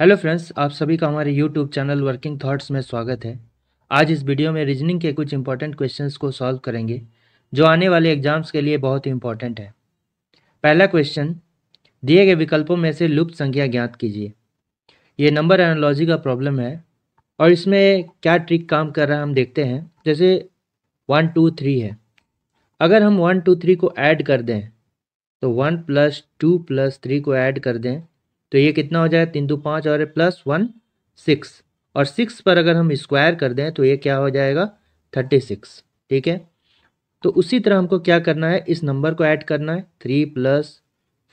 hello friends आप सभी का हमारे यूट्यूब चैनल वर्किंग थॉट्स में स्वागत है आज इस वीडियो में रीजनिंग के कुछ इंपॉर्टेंट क्वेश्चंस को सॉल्व करेंगे जो आने वाले एग्जाम्स के लिए बहुत इंपॉर्टेंट है पहला क्वेश्चन दिए गए विकल्पों में से लुप्त संख्या ज्ञात कीजिए ये नंबर एनोलॉजी का प्रॉब्लम है और इसमें क्या ट्रिक काम कर रहा है हम देखते हैं जैसे वन टू थ्री है अगर हम वन टू थ्री को ऐड कर दें तो one plus two plus three को ऐड कर दें तो ये कितना हो जाए तीन दो पाँच और प्लस वन सिक्स और सिक्स पर अगर हम स्क्वायर कर दें तो ये क्या हो जाएगा थर्टी सिक्स ठीक है तो उसी तरह हमको क्या करना है इस नंबर को ऐड करना है three plus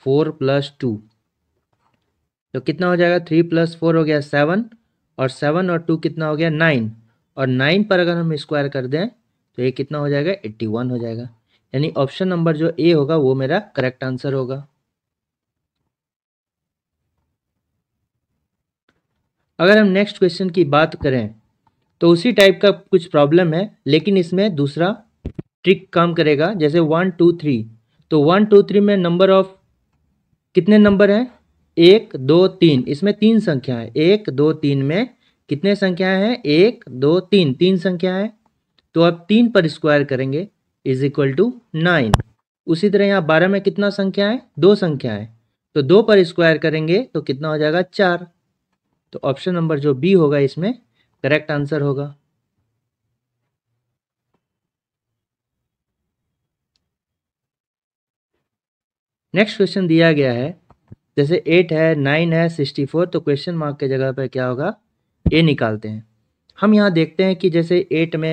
four plus two तो कितना हो जाएगा थ्री प्लस फोर हो गया सेवन और सेवन और टू कितना हो गया नाइन और नाइन पर अगर हम स्क्वायर कर दें तो ये कितना हो जाएगा एट्टी वन हो जाएगा यानी ऑप्शन नंबर जो ए होगा वो मेरा करेक्ट आंसर होगा अगर हम नेक्स्ट क्वेश्चन की बात करें तो उसी टाइप का कुछ प्रॉब्लम है लेकिन इसमें दूसरा ट्रिक काम करेगा जैसे वन टू थ्री तो वन टू थ्री में नंबर ऑफ कितने नंबर हैं एक दो तीन इसमें तीन संख्या है एक दो तीन में कितने संख्या हैं एक दो तीन तीन संख्या है तो आप तीन पर स्क्वायर करेंगे इज इक्वल टू नाइन उसी तरह यहाँ बारह में कितना संख्या है दो संख्या है तो दो पर स्क्वायर करेंगे तो कितना हो जाएगा चार तो ऑप्शन नंबर जो बी होगा इसमें करेक्ट आंसर होगा नेक्स्ट क्वेश्चन दिया गया है जैसे एट है नाइन है सिक्सटी फोर तो क्वेश्चन मार्क के जगह पर क्या होगा ए निकालते हैं हम यहाँ देखते हैं कि जैसे एट में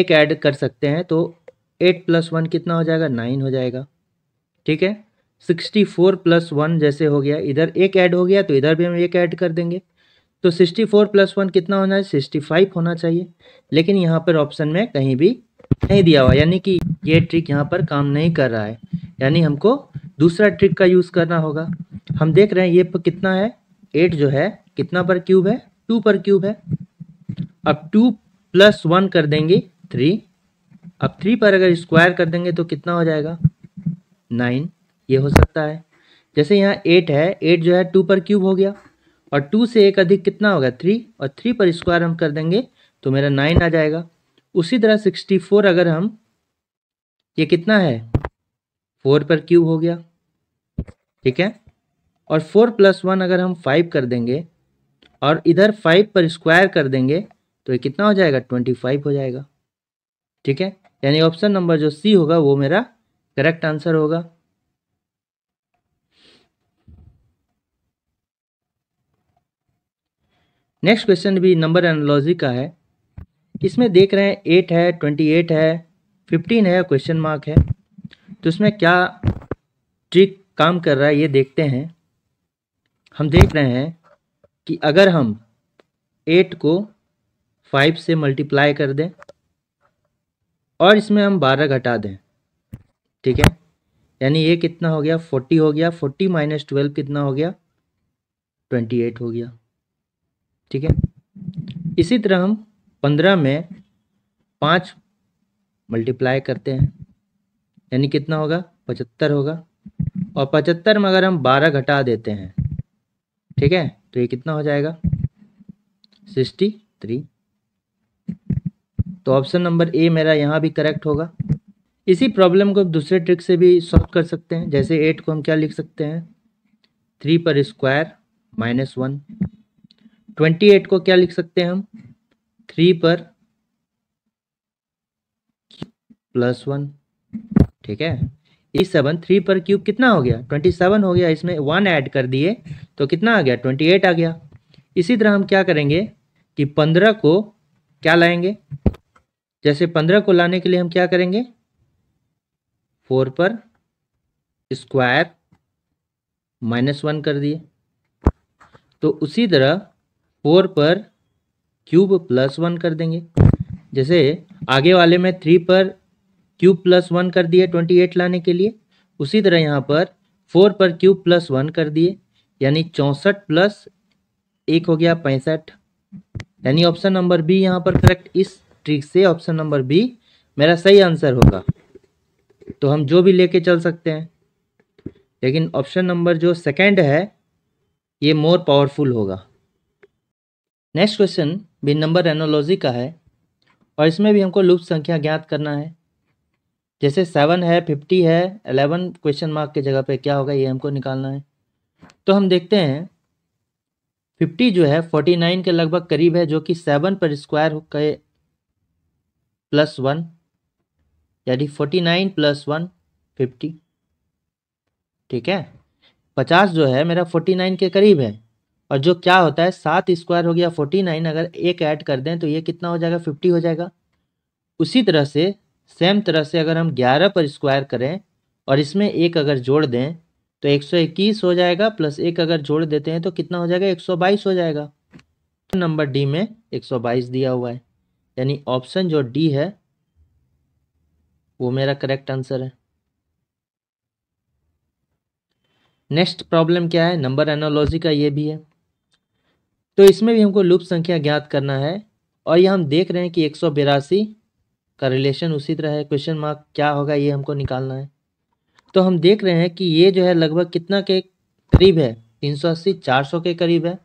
एक ऐड कर सकते हैं तो एट प्लस वन कितना हो जाएगा नाइन हो जाएगा ठीक है सिक्सटी फोर प्लस वन जैसे हो गया इधर एक ऐड हो गया तो इधर भी हम एक ऐड कर देंगे तो सिक्सटी फोर प्लस वन कितना होना है सिक्सटी फाइव होना चाहिए लेकिन यहाँ पर ऑप्शन में कहीं भी नहीं दिया हुआ यानी कि ये ट्रिक यहाँ पर काम नहीं कर रहा है यानी हमको दूसरा ट्रिक का यूज़ करना होगा हम देख रहे हैं ये पर कितना है एट जो है कितना पर क्यूब है टू पर क्यूब है अब टू प्लस वन कर देंगे थ्री अब थ्री पर अगर स्क्वायर कर देंगे तो कितना हो जाएगा नाइन ये हो सकता है जैसे यहाँ एट है एट जो है टू पर क्यूब हो गया और टू से एक अधिक कितना होगा थ्री और थ्री पर स्क्वायर हम कर देंगे तो मेरा नाइन आ जाएगा उसी तरह सिक्सटी फोर अगर हम ये कितना है फोर पर क्यूब हो गया ठीक है और फोर प्लस वन अगर हम फाइव कर देंगे और इधर फाइव पर स्क्वायर कर देंगे तो ये कितना हो जाएगा ट्वेंटी फाइव हो जाएगा ठीक है यानी ऑप्शन नंबर जो सी होगा वो मेरा करेक्ट आंसर होगा नेक्स्ट क्वेश्चन भी नंबर एनोलॉजी का है इसमें देख रहे हैं एट है ट्वेंटी एट है फिफ्टीन है क्वेश्चन मार्क है तो इसमें क्या ट्रिक काम कर रहा है ये देखते हैं हम देख रहे हैं कि अगर हम एट को फाइव से मल्टीप्लाई कर दें और इसमें हम बारह घटा दें ठीक है यानी ये कितना हो गया फोर्टी हो गया फोर्टी माइनस ट्वेल्व कितना हो गया ट्वेंटी एट हो गया ठीक है इसी तरह हम पंद्रह में पाँच मल्टीप्लाई करते हैं यानी कितना होगा पचहत्तर होगा और पचहत्तर में अगर हम बारह घटा देते हैं ठीक है तो ये कितना हो जाएगा सिक्सटी थ्री तो ऑप्शन नंबर ए मेरा यहाँ भी करेक्ट होगा इसी प्रॉब्लम को दूसरे ट्रिक से भी सॉल्व कर सकते हैं जैसे एट को हम क्या लिख सकते हैं थ्री पर square minus one twenty eight को क्या लिख सकते हैं हम थ्री पर प्लस वन ठीक है ई सेवन थ्री पर क्यूब कितना हो गया ट्वेंटी सेवन हो गया इसमें वन ऐड कर दिए तो कितना आ गया ट्वेंटी एट आ गया इसी तरह हम क्या करेंगे कि पंद्रह को क्या लाएंगे जैसे पंद्रह को लाने के लिए हम क्या करेंगे फोर पर स्क्वायर माइनस वन कर दिए तो उसी तरह फोर पर क्यूब प्लस वन कर देंगे जैसे आगे वाले में थ्री पर क्यूब प्लस वन कर दिए ट्वेंटी एट लाने के लिए उसी तरह यहाँ पर फोर पर क्यूब प्लस वन कर दिए यानी चौंसठ प्लस एक हो गया पैंसठ यानी ऑप्शन नंबर बी यहाँ पर करेक्ट इस ट्रिक से ऑप्शन नंबर बी मेरा सही आंसर होगा तो हम जो भी लेके चल सकते हैं लेकिन ऑप्शन नंबर जो सेकेंड है ये मोर पावरफुल होगा नेक्स्ट क्वेश्चन भी नंबर एनोलॉजी का है और इसमें भी हमको लूप संख्या ज्ञात करना है जैसे सेवन है फिफ्टी है एलेवन क्वेश्चन मार्क के जगह पे क्या होगा ये हमको निकालना है तो हम देखते हैं फिफ्टी जो है फोर्टी नाइन के लगभग करीब है जो कि सेवन पर स्क्वायर के प्लस वन यानी forty nine plus one fifty ठीक है पचास जो है मेरा फोर्टी नाइन के करीब है और जो क्या होता है सात स्क्वायर हो गया फोर्टी नाइन अगर एक ऐड कर दें तो ये कितना हो जाएगा फिफ्टी हो जाएगा उसी तरह से सेम तरह से अगर हम ग्यारह पर स्क्वायर करें और इसमें एक अगर जोड़ दें तो एक सौ इक्कीस हो जाएगा प्लस एक अगर जोड़ देते हैं तो कितना हो जाएगा एक सौ बाईस हो जाएगा नंबर डी में एक सौ बाईस दिया हुआ है यानी ऑप्शन जो डी है वो मेरा करेक्ट आंसर है नेक्स्ट प्रॉब्लम क्या है नंबर एनोलॉजी का ये भी है तो इसमें भी हमको लुप संख्या ज्ञात करना है और ये हम देख रहे हैं कि एक का रिलेशन उसी तरह है क्वेश्चन मार्क क्या होगा ये हमको निकालना है तो हम देख रहे हैं कि ये जो है लगभग कितना के करीब है 380 400 के करीब है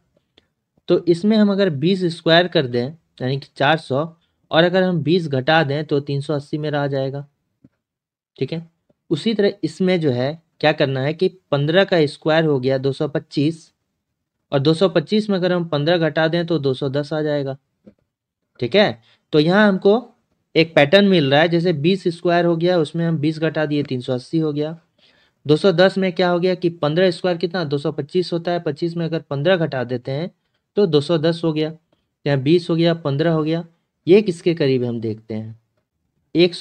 तो इसमें हम अगर 20 स्क्वायर कर दें यानी कि 400 और अगर हम 20 घटा दें तो 380 में रह जाएगा ठीक है उसी तरह इसमें जो है क्या करना है कि 15 का स्क्वायर हो गया पच्चीस और 225 में अगर हम 15 घटा दें तो 210 आ जाएगा ठीक है तो यहाँ हमको एक पैटर्न मिल रहा है जैसे 20 स्क्वायर हो गया उसमें हम 20 घटा दिए 380 हो गया 210 में क्या हो गया कि 15 स्क्वायर कितना 225 होता है 25 में अगर 15 घटा देते हैं तो 210 हो गया यहाँ 20 हो गया 15 हो गया ये किसके करीब हम देखते हैं एक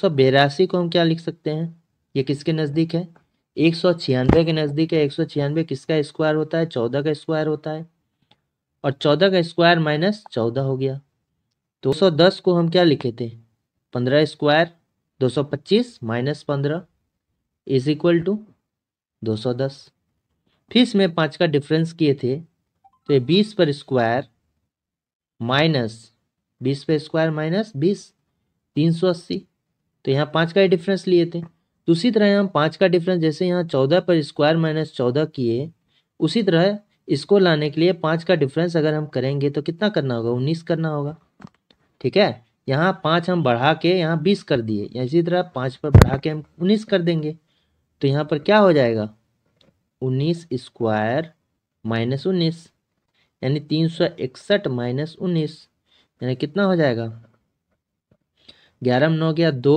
को हम क्या लिख सकते हैं ये किसके नज़दीक है एक सौ छियानवे के नज़दीक है एक सौ छियानवे किसका स्क्वायर होता है चौदह का स्क्वायर होता है और चौदह का स्क्वायर माइनस चौदह हो गया दो सौ दस को हम क्या लिखे थे पंद्रह स्क्वायर दो सौ पच्चीस माइनस पंद्रह इज इक्वल टू दो सौ दस फिर इसमें पाँच का डिफरेंस किए थे तो ये बीस पर स्क्वायर माइनस बीस पर स्क्वायर माइनस बीस तीन सौ अस्सी तो यहाँ पाँच का ही डिफरेंस लिए थे तो उसी तरह यहाँ पाँच का डिफरेंस जैसे यहाँ चौदह पर स्क्वायर माइनस चौदह किए उसी तरह इसको लाने के लिए पाँच का डिफरेंस अगर हम करेंगे तो कितना करना होगा उन्नीस करना होगा ठीक है यहाँ पाँच हम बढ़ा के यहाँ बीस कर दिए या इसी तरह पाँच पर बढ़ा के हम उन्नीस कर देंगे तो यहाँ पर क्या हो जाएगा उन्नीस स्क्वायर माइनस उन्नीस यानी तीन सौ इकसठ माइनस उन्नीस यानी कितना हो जाएगा ग्यारह में नौ गया दो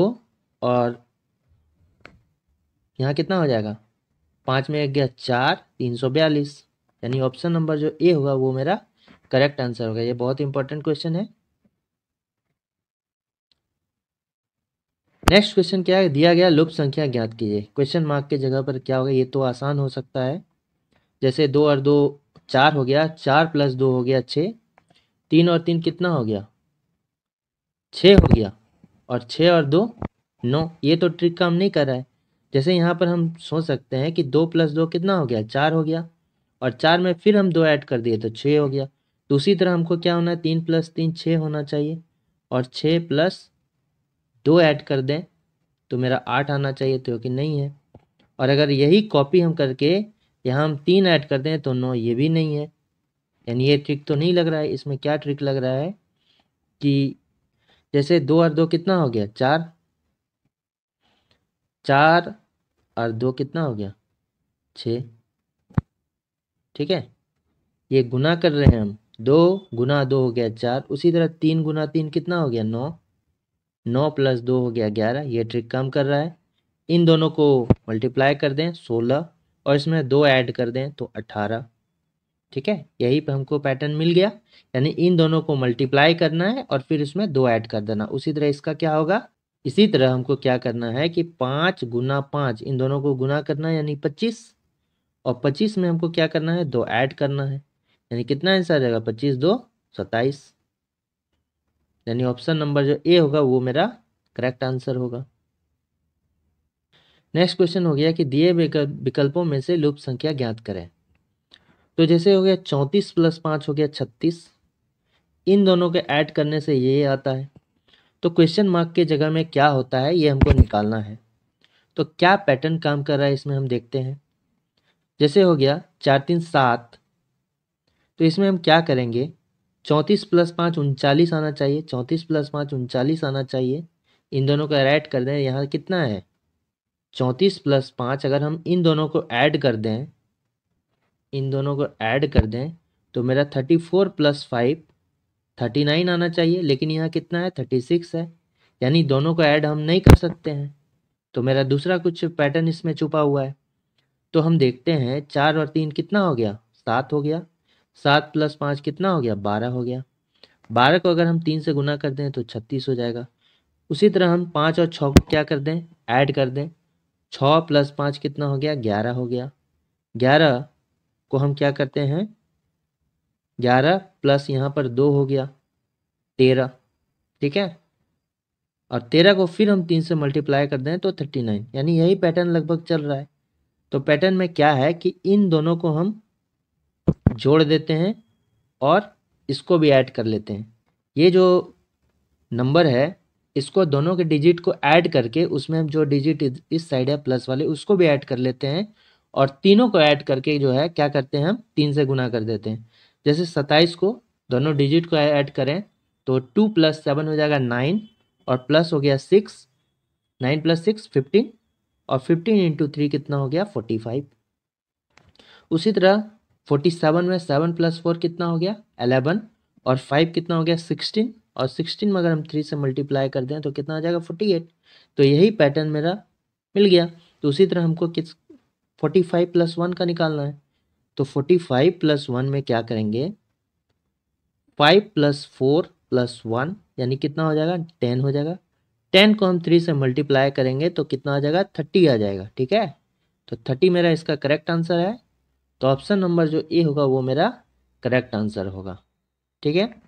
और यहाँ कितना हो जाएगा पाँच में एक गया चार तीन सौ बयालीस यानी ऑप्शन नंबर जो ए होगा वो मेरा करेक्ट आंसर होगा ये बहुत इंपॉर्टेंट क्वेश्चन है नेक्स्ट क्वेश्चन क्या है दिया गया लुप्त संख्या ज्ञात कीजिए क्वेश्चन मार्क की जगह पर क्या होगा ये तो आसान हो सकता है जैसे दो और दो चार हो गया चार प्लस दो हो गया छः तीन और तीन कितना हो गया छः हो गया और छः और दो नौ ये तो ट्रिक काम नहीं कर रहा है जैसे यहाँ पर हम सोच सकते हैं कि दो प्लस दो कितना हो गया चार हो गया और चार में फिर हम दो ऐड कर दिए तो छः हो गया तो उसी तरह हमको क्या होना है तीन प्लस तीन छः होना चाहिए और छः प्लस दो ऐड कर दें तो मेरा आठ आना चाहिए तो कि नहीं है और अगर यही कॉपी हम करके यहाँ हम तीन ऐड कर दें तो नौ ये भी नहीं है यानी ये ट्रिक तो नहीं लग रहा है इसमें क्या ट्रिक लग रहा है कि जैसे दो और दो कितना हो गया चार चार और दो कितना हो गया छ ठीक है ये गुना कर रहे हैं हम दो गुना दो हो गया चार उसी तरह तीन गुना तीन कितना हो गया नौ नौ प्लस दो हो गया ग्यारह ये ट्रिक काम कर रहा है इन दोनों को मल्टीप्लाई कर दें सोलह और इसमें दो ऐड कर दें तो अठारह ठीक है यही पे हमको पैटर्न मिल गया यानी इन दोनों को मल्टीप्लाई करना है और फिर इसमें दो ऐड कर देना उसी तरह इसका क्या होगा इसी तरह हमको क्या करना है कि पाँच गुना पाँच इन दोनों को गुना करना है यानी पच्चीस और पच्चीस में हमको क्या करना है दो ऐड करना है यानी कितना आंसर आ जाएगा पच्चीस दो सत्ताईस यानी ऑप्शन नंबर जो ए होगा वो मेरा करेक्ट आंसर होगा नेक्स्ट क्वेश्चन हो गया कि दिए विकल्पों में से लुप्त संख्या ज्ञात करें तो जैसे हो गया चौंतीस प्लस पाँच हो गया छत्तीस इन दोनों के ऐड करने से ये आता है तो क्वेश्चन मार्क के जगह में क्या होता है ये हमको निकालना है तो क्या पैटर्न काम कर रहा है इसमें हम देखते हैं जैसे हो गया चार तीन सात तो इसमें हम क्या करेंगे चौंतीस प्लस पाँच उनचालीस आना चाहिए चौंतीस प्लस पाँच उनचालीस आना चाहिए इन दोनों का ऐड कर दें यहाँ कितना है चौंतीस प्लस पाँच अगर हम इन दोनों को ऐड कर दें इन दोनों को ऐड कर दें तो मेरा thirty four plus five thirty nine आना चाहिए लेकिन यहाँ कितना है थर्टी सिक्स है यानी दोनों को ऐड हम नहीं कर सकते हैं तो मेरा दूसरा कुछ पैटर्न इसमें छुपा हुआ है तो हम देखते हैं चार और तीन कितना हो गया सात हो गया सात प्लस पाँच कितना हो गया बारह हो गया बारह को अगर हम तीन से गुना कर दें तो छत्तीस हो जाएगा उसी तरह हम पाँच और छः को क्या कर दें ऐड कर दें छः प्लस पाँच कितना हो गया ग्यारह हो गया ग्यारह को हम क्या करते हैं ग्यारह प्लस यहाँ पर दो हो गया तेरह ठीक है और तेरह को फिर हम तीन से मल्टीप्लाई कर दें तो थर्टी नाइन यानी यही पैटर्न लगभग चल रहा है तो पैटर्न में क्या है कि इन दोनों को हम जोड़ देते हैं और इसको भी ऐड कर लेते हैं ये जो नंबर है इसको दोनों के डिजिट को ऐड करके उसमें हम जो डिजिट इस साइड है प्लस वाले उसको भी ऐड कर लेते हैं और तीनों को ऐड करके जो है क्या करते हैं हम तीन से गुना कर देते हैं जैसे सत्ताईस को दोनों डिजिट को ऐड करें तो टू प्लस सेवन हो जाएगा नाइन और प्लस हो गया six nine plus six fifteen और फिफ्टीन इंटू थ्री कितना हो गया फोर्टी फाइव उसी तरह फोर्टी सेवन में सेवन प्लस फोर कितना हो गया एलेवन और फाइव कितना हो गया सिक्सटीन और सिक्सटीन में अगर हम थ्री से मल्टीप्लाई कर दें तो कितना हो जाएगा फोर्टी एट तो यही पैटर्न मेरा मिल गया तो उसी तरह हमको किस फोर्टी फाइव प्लस वन का निकालना है तो फोर्टी फाइव प्लस वन में क्या करेंगे five plus four plus one यानी कितना हो जाएगा टेन हो जाएगा टेन को हम थ्री से मल्टीप्लाई करेंगे तो कितना आ जाएगा थर्टी आ जाएगा ठीक है तो थर्टी मेरा इसका करेक्ट आंसर है तो ऑप्शन नंबर जो ए होगा वो मेरा करेक्ट आंसर होगा ठीक है